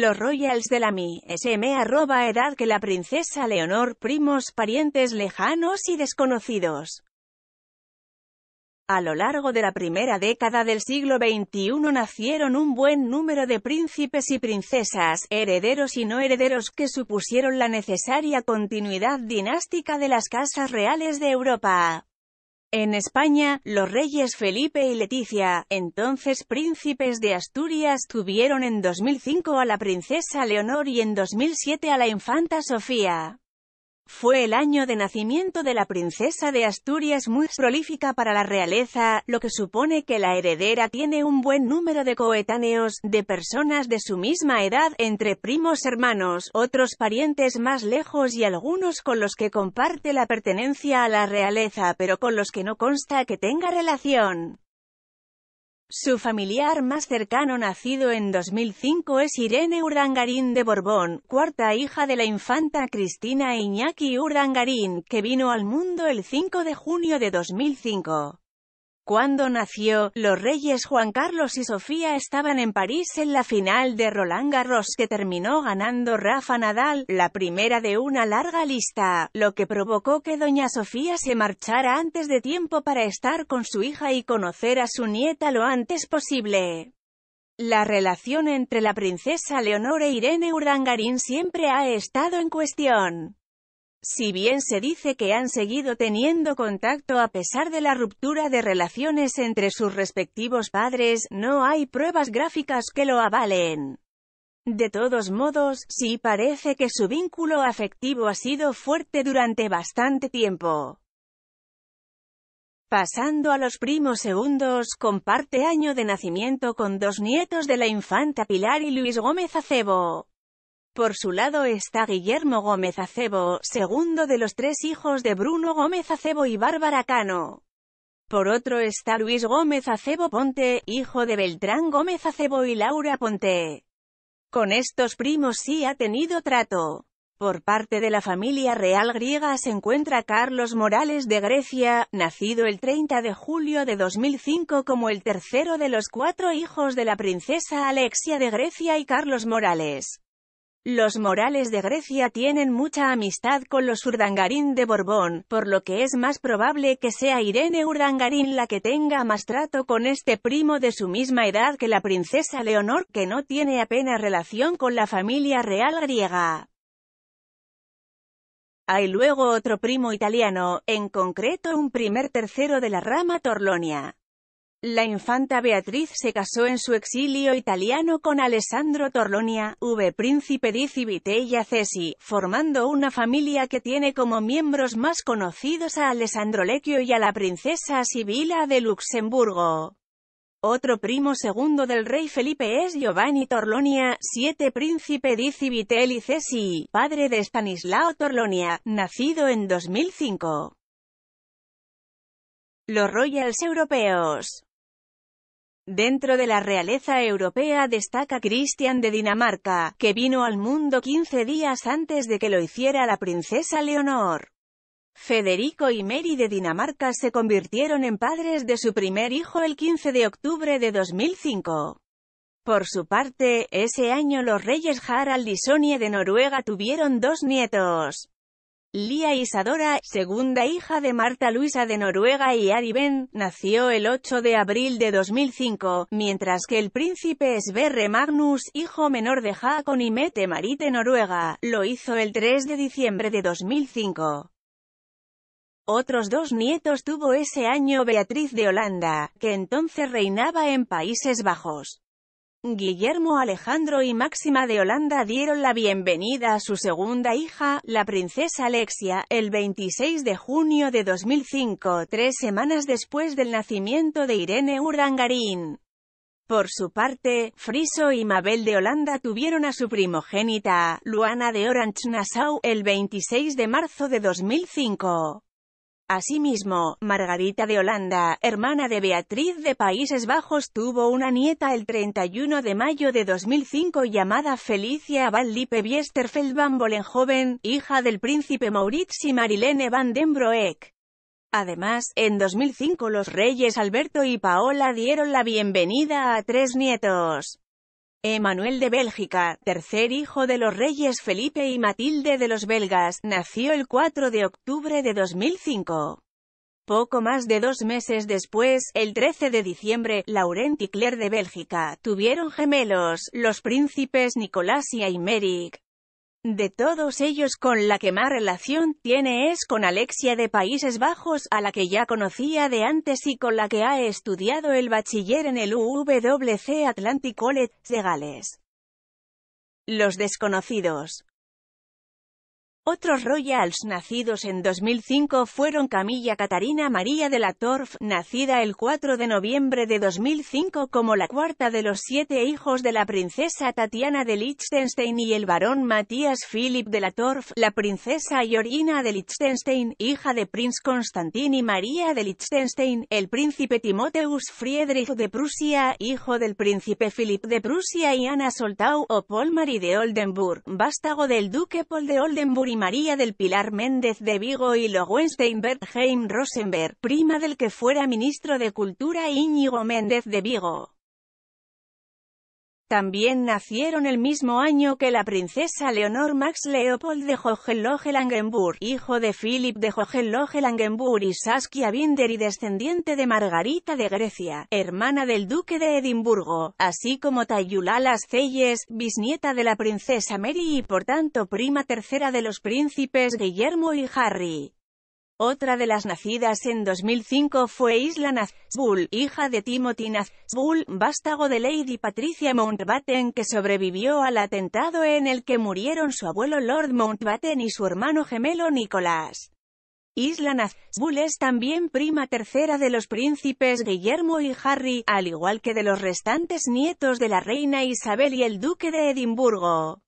Los Royals de la Mi, SM arroba edad que la princesa Leonor, primos, parientes lejanos y desconocidos. A lo largo de la primera década del siglo XXI nacieron un buen número de príncipes y princesas, herederos y no herederos que supusieron la necesaria continuidad dinástica de las casas reales de Europa. En España, los reyes Felipe y Leticia, entonces príncipes de Asturias, tuvieron en 2005 a la princesa Leonor y en 2007 a la infanta Sofía. Fue el año de nacimiento de la princesa de Asturias muy prolífica para la realeza, lo que supone que la heredera tiene un buen número de coetáneos, de personas de su misma edad, entre primos hermanos, otros parientes más lejos y algunos con los que comparte la pertenencia a la realeza pero con los que no consta que tenga relación. Su familiar más cercano nacido en 2005 es Irene Urdangarín de Borbón, cuarta hija de la infanta Cristina e Iñaki Urdangarín, que vino al mundo el 5 de junio de 2005. Cuando nació, los reyes Juan Carlos y Sofía estaban en París en la final de Roland Garros que terminó ganando Rafa Nadal, la primera de una larga lista, lo que provocó que doña Sofía se marchara antes de tiempo para estar con su hija y conocer a su nieta lo antes posible. La relación entre la princesa Leonor e Irene Urdangarín siempre ha estado en cuestión. Si bien se dice que han seguido teniendo contacto a pesar de la ruptura de relaciones entre sus respectivos padres, no hay pruebas gráficas que lo avalen. De todos modos, sí parece que su vínculo afectivo ha sido fuerte durante bastante tiempo. Pasando a los primos segundos, comparte año de nacimiento con dos nietos de la infanta Pilar y Luis Gómez Acebo. Por su lado está Guillermo Gómez Acebo, segundo de los tres hijos de Bruno Gómez Acebo y Bárbara Cano. Por otro está Luis Gómez Acebo Ponte, hijo de Beltrán Gómez Acebo y Laura Ponte. Con estos primos sí ha tenido trato. Por parte de la familia real griega se encuentra Carlos Morales de Grecia, nacido el 30 de julio de 2005 como el tercero de los cuatro hijos de la princesa Alexia de Grecia y Carlos Morales. Los Morales de Grecia tienen mucha amistad con los Urdangarín de Borbón, por lo que es más probable que sea Irene Urdangarín la que tenga más trato con este primo de su misma edad que la princesa Leonor, que no tiene apenas relación con la familia real griega. Hay luego otro primo italiano, en concreto un primer tercero de la rama Torlonia. La infanta Beatriz se casó en su exilio italiano con Alessandro Torlonia, V príncipe di Civitella Cesi, formando una familia que tiene como miembros más conocidos a Alessandro Lecchio y a la princesa Sibila de Luxemburgo. Otro primo segundo del rey Felipe es Giovanni Torlonia, siete príncipe di Cesi, padre de Stanislao Torlonia, nacido en 2005. Los Royals europeos Dentro de la realeza europea destaca Christian de Dinamarca, que vino al mundo 15 días antes de que lo hiciera la princesa Leonor. Federico y Mary de Dinamarca se convirtieron en padres de su primer hijo el 15 de octubre de 2005. Por su parte, ese año los reyes Harald y Sonia de Noruega tuvieron dos nietos. Lía Isadora, segunda hija de Marta Luisa de Noruega y Ari Ben, nació el 8 de abril de 2005, mientras que el príncipe Sverre Magnus, hijo menor de Jaakon y Mete Marit de Noruega, lo hizo el 3 de diciembre de 2005. Otros dos nietos tuvo ese año Beatriz de Holanda, que entonces reinaba en Países Bajos. Guillermo Alejandro y Máxima de Holanda dieron la bienvenida a su segunda hija, la princesa Alexia, el 26 de junio de 2005, tres semanas después del nacimiento de Irene Urdangarín. Por su parte, Friso y Mabel de Holanda tuvieron a su primogénita, Luana de Orange-Nassau, el 26 de marzo de 2005. Asimismo, Margarita de Holanda, hermana de Beatriz de Países Bajos tuvo una nieta el 31 de mayo de 2005 llamada Felicia Valdipe Biesterfeld van Bolenhoven, hija del príncipe Maurits y Marilene van den Broek. Además, en 2005 los reyes Alberto y Paola dieron la bienvenida a tres nietos. Emmanuel de Bélgica, tercer hijo de los reyes Felipe y Matilde de los belgas, nació el 4 de octubre de 2005. Poco más de dos meses después, el 13 de diciembre, Laurent y Claire de Bélgica tuvieron gemelos, los príncipes Nicolás y Aymeric. De todos ellos con la que más relación tiene es con Alexia de Países Bajos, a la que ya conocía de antes y con la que ha estudiado el bachiller en el UWC Atlantic College de Gales. Los desconocidos otros Royals nacidos en 2005 fueron Camilla Catarina María de la Torf, nacida el 4 de noviembre de 2005 como la cuarta de los siete hijos de la princesa Tatiana de Liechtenstein y el barón Matías Philip de la Torf, la princesa Georgina de Liechtenstein, hija de Prince Constantin y María de Liechtenstein, el príncipe Timoteus Friedrich de Prusia, hijo del príncipe Philip de Prusia y Ana Soltau o Paul Marie de Oldenburg, vástago del duque Paul de Oldenburg María del Pilar Méndez de Vigo y Loguenstein Bertheim Rosenberg, prima del que fuera ministro de Cultura Íñigo Méndez de Vigo. También nacieron el mismo año que la princesa Leonor Max Leopold de Hohenlohe-Langenburg, hijo de Philip de Hohenlohe-Langenburg y Saskia Binder y descendiente de Margarita de Grecia, hermana del duque de Edimburgo, así como Las Celles, bisnieta de la princesa Mary y por tanto prima tercera de los príncipes Guillermo y Harry. Otra de las nacidas en 2005 fue Isla Nazbul, hija de Timothy Nazbul, vástago de Lady Patricia Mountbatten que sobrevivió al atentado en el que murieron su abuelo Lord Mountbatten y su hermano gemelo Nicolás. Isla Nazbul es también prima tercera de los príncipes Guillermo y Harry, al igual que de los restantes nietos de la reina Isabel y el duque de Edimburgo.